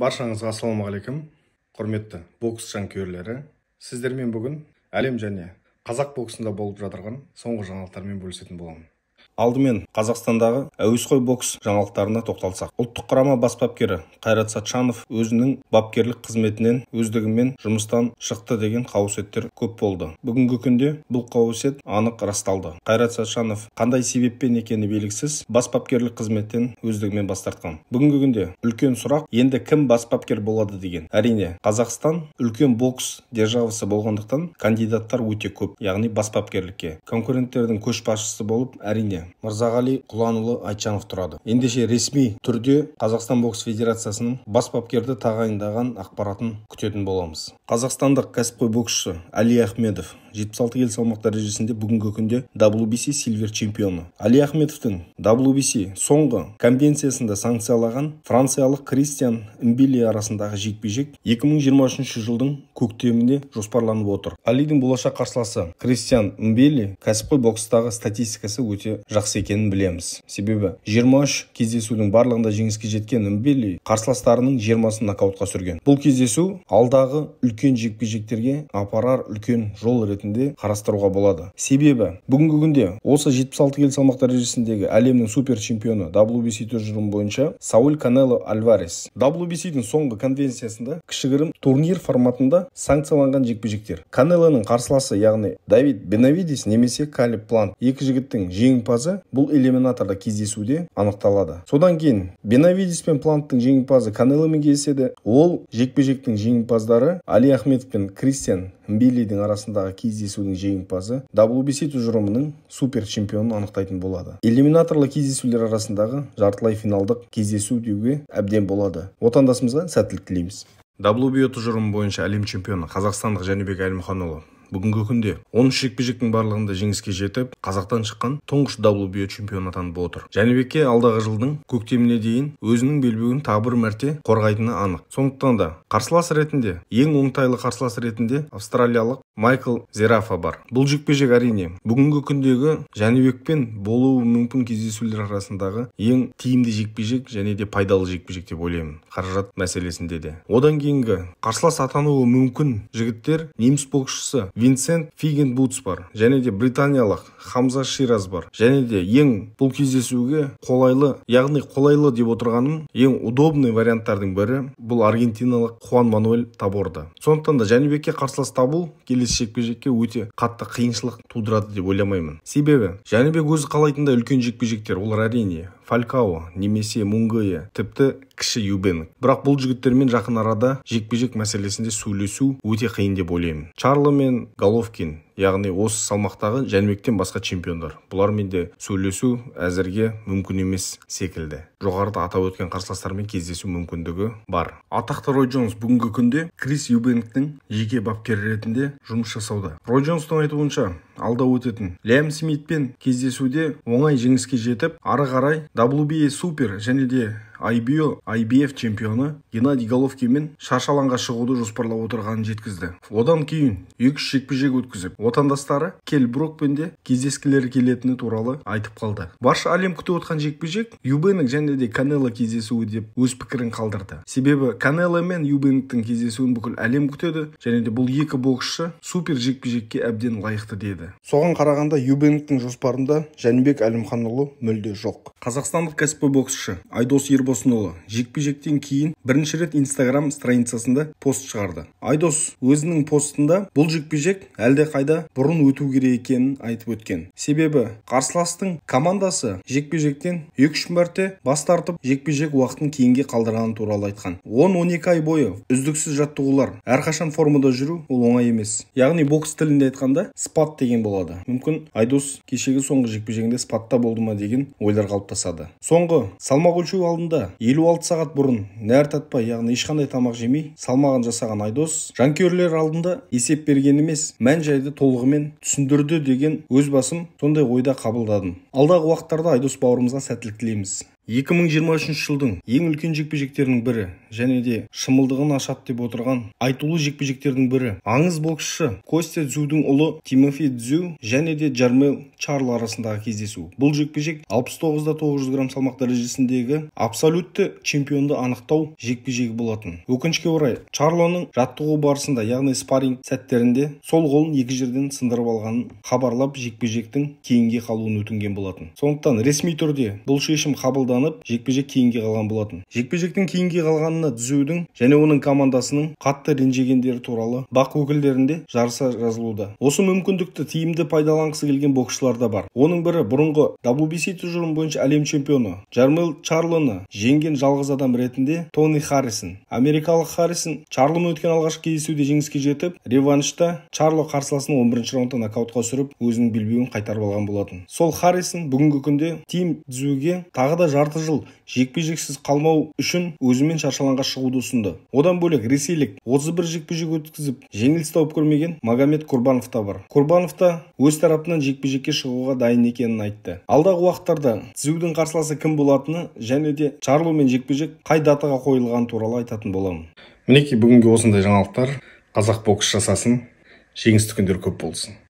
баршаңызға ассалаумағалейкум құрметті бокс жанкүйерлері сіздермен бүгін әлем және қазақ боксында болып жатырған соңғы жаңалықтармен бөлісетін боламын алдымен қазақстандағы әуесқой бокс жаңалықтарына тоқталсақ ұлттық құрама бас бапкері қайрат сатшанов өзінің бапкерлік қызметінен өздігімен жұмыстан шықты деген қауесеттер көп болды бүгінгі күнде бұл қауесет анық расталды қайрат сатшанов қандай себеппен екені белгісіз бас бапкерлік қызметтен өздігімен бас тартқан бүгінгі күнде үлкен сұрақ енді кім бас бапкер болады деген әрине қазақстан үлкен бокс державасы болғандықтан кандидаттар өте көп яғни бас бапкерлікке конкуренттердің көшбасшысы болып әрине мырзағали құланұлы айтжанов тұрады ендеше ресми түрде қазақстан бокс федерациясының бас бапкерді тағайындаған ақпаратын күтетін боламыз қазақстандық кәсіпқой боксшы әли ахмедов 76 келі салмақ дәрежесінде бүгінгі күнде WBC сильвер чемпионы. Али ахметовтың WBC соңғы конвенциясында санкциялаған франциялық Кристиан Мбили арасындағы жекпе-жек 2023 жылдың көктемінде жоспарланып отыр. әлидің болашақ қарсыласы Кристиан Мбили кәсіпқой бокстағы статистикасы өте жақсы екенін білеміз себебі 23 кездесудің барлығында жеңіске жеткен мбели қарсыластарының 20-сын нокаутқа сүрген бұл кездесу алдағы үлкен жекпе жектерге апарар үлкен жол ретінде қарастыруға болады себебі бүгінгі күнде осы 76 келі салмақ дәрежесіндегі әлемнің супер чемпионы WBC тұжырымы бойынша сауль канело альварес WBC-дің соңғы конвенциясында кішігірім турнир форматында санкцияланған жекпе-жектер канелоның қарсыласы яғни давид бенавидис немесе калиб плант екі жігіттің жеңімпазы бұл элиминаторда кездесуде анықталады содан кейін бенавидис пен планттың жеңімпазы канеломен кездеседі ол жекпе жектің жеңімпаздары али ахметов пен кристиан биллидің арасындағы кездесудің жеңімпазы wbc тұжырымының супер чемпионын анықтайтын болады элиминаторлы кездесулер арасындағы жартылай финалдық кездесу деуге әбден болады отандасымызға сәттілік тілейміз WBO тұжырымы бойынша әлем чемпионы қазақстандық жәнібек әлімханұлы бүгінгі күнде он үш жекпе жектің барлығында жеңіске жетіп қазақтан шыққан тұңғыш wbo чемпионы атанып отыр жәнібекке алдағы жылдың көктеміне дейін өзінің белбеуін тағы бір мәрте қорғайтыны анық сондықтан да қарсылас ретінде ең оңтайлы қарсылас ретінде австралиялық майкл зерафа бар бұл жекпе жек әрине бүгінгі күндегі жәнібекпен болуы мүмкін кездесулер арасындағы ең тиімді жекпе жек және де пайдалы жекпе жек деп ойлаймын қаражат мәселесінде де одан кейінгі қарсылас атануы мүмкін жігіттер неміс боксшысы винсент фиген бутс бар және де британиялық хамза шираз бар және де ең бұл кездесуге қолайлы яғни қолайлы деп отырғаным ең удобный варианттардың бірі бұл аргентиналық хуан мануэль таборда сондықтан да жәнібекке қарсылас табу келесі жекпе жекке өте қатты қиыншылық тудырады деп ойламаймын себебі жәнібек өзі қалайтындай үлкен жекпе жектер олар әрине фалькао немесе мунгое тіпті кіші юбенк бірақ бұл жігіттермен жақын арада жекпе жек мәселесінде сөйлесу өте қиын деп ойлаймын чарло мен головкин яғни осы салмақтағы жәнібектен басқа чемпиондар бұлармен де сөйлесу әзірге мүмкін емес секілді жоғарыда атап өткен қарсыластармен кездесу мүмкіндігі бар атақты рой джонс бүгінгі күнде крис юбенктің жеке бапкері ретінде жұмыс жасауда рой джонстың айтуынша алда өтетін лям смитпен кездесуде оңай жеңіске жетіп ары қарай WBA супер және де IBO, IBF чемпионы Геннадий Головкинмен шаршы алаңға шығуды жоспарлап отырғанын жеткізді. Одан кейін екі-үш жекпе-жек өткізіп, отандастары кел брокпен де кездескілері келетіні туралы айтып қалды барша әлем күтіп отқан жекпе жек юбенк және де канело кездесуі деп өз пікірін қалдырды себебі канело мен юбенктің кездесуін бүкіл әлем күтеді және де бұл екі боксшы супер жекпе жекке әбден лайықты деді соған қарағанда юбенктің жоспарында жәнібек әлімханұлы мүлде жоқ қазақстандық кәсіпқой боксшы айдос ербосынұлы жекпе жектен кейін бірінші рет инстаграм страницасында пост шығарды айдос өзінің постында бұл жекпе жек әлде қайда бұрын өту керек екенін айтып өткен себебі қарсыластың командасы жекпе жектен екі үш мәрте бас тартып жекпе жек уақытын кейінге қалдырғаны туралы айтқан 10-12 ай бойы үздіксіз жаттығулар әрқашан формада жүру ол оңай емес яғни бокс тілінде айтқанда спат деген болады мүмкін айдос кешегі соңғы жекпе жегінде спатта болды ма деген ойлар қалыптасады соңғы салмақ өлшеу алдында 56 сағат бұрын нәр татпай яғни ешқандай тамақ жемей салмағын жасаған айдос жанкүйерлер алдында есеп берген емес мән жайды толығымен түсіндірді деген өз басым сондай ойда қабылдадым алдағы уақыттарда айдос бауырымызға сәттілік тілейміз 2023 жылдың ең үлкен жекпе-жектерінің бірі және де шымылдығын ашады деп отырған айтулы жекпе-жектердің бірі аңыз боксшы костя дзюдің ұлы тимофи дзю және де джармел чарл арасындағы кездесу бұл жекпе-жек 69 да 900 грамм салмақ дәрежесіндегі абсолютті чемпионды анықтау жекпе-жегі болатын өкінішке орай чарлоның жаттығу барысында яғни спарринг сәттерінде сол қолын екі жерден сындырып алғанын хабарлап жекпе-жектің кейінге қалуын өтінген болатын сондықтан ресми түрде бұл шешім қабылдан жарақаттанып жекпе жек кейінге қалған болатын жекпе жектің кейінге қалғанына дзюдің және оның командасының қатты ренжігендері туралы бақ өкілдерінде жарыса жазылуда осы мүмкіндікті тиімді пайдаланғысы келген боксшылар да бар оның бірі бұрынғы WBC тұжырымы бойынша әлем чемпионы джармел чарлоны жеңген жалғыз адам ретінде тони харрисон америкалық харрисон чарлоны өткен алғашқы кездесуде жеңіске жетіп реваншта чарло қарсыласын 11 бірінші раундта нокаутқа түсіріп өзінің белбеуін қайтарып алған болатын сол харрисон бүгінгі күнде тим дзюге тағы да жарты жарты жыл жекпе-жексіз қалмау үшін өзімен шаршаланға шығуды ұсынды одан бөлек ресейлік 31 жекпе-жек өткізіп жеңіліс тауып көрмеген магомед курбанов та бар курбанов та өз тарапынан жекпе-жекке шығуға дайын екенін айтты алдағы уақыттарда тізудің қарсыласы кім болатыны және де мен жекпе-жек қай датаға қойылғаны туралы айтатын боламын мінекей бүгінгі осындай жаңалықтар қазақ бокс жасасын жеңісті күндер көп болсын